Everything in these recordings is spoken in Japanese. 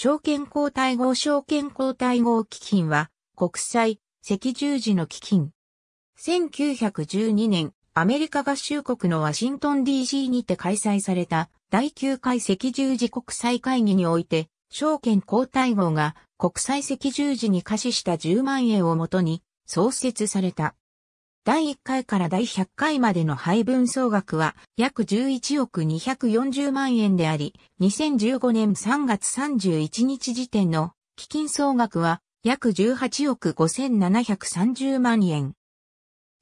証券交代号証券交代号基金は国際赤十字の基金。1912年、アメリカ合衆国のワシントン DC にて開催された第9回赤十字国際会議において、証券交代号が国際赤十字に貸しした10万円をもとに創設された。第1回から第100回までの配分総額は約11億240万円であり、2015年3月31日時点の基金総額は約18億5730万円。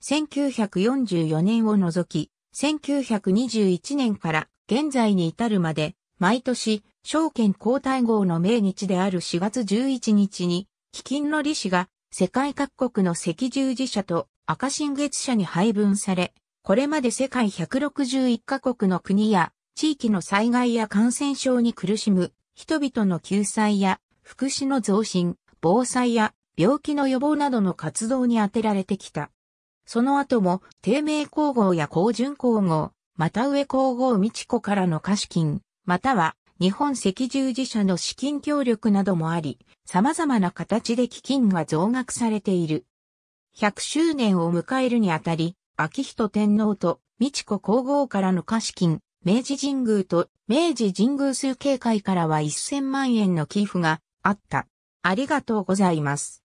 1944年を除き、1921年から現在に至るまで、毎年、証券交代号の命日である4月11日に、基金の利子が世界各国の赤十字社と赤新月社に配分され、これまで世界161カ国の国や地域の災害や感染症に苦しむ人々の救済や福祉の増進、防災や病気の予防などの活動に充てられてきた。その後も、低迷皇后や高順皇后、また上皇后美智子からの貸金、または日本赤十字社の資金協力などもあり、様々な形で基金が増額されている。100周年を迎えるにあたり、秋人天皇と美智子皇后からの貸金、明治神宮と明治神宮数計会からは1000万円の寄付があった。ありがとうございます。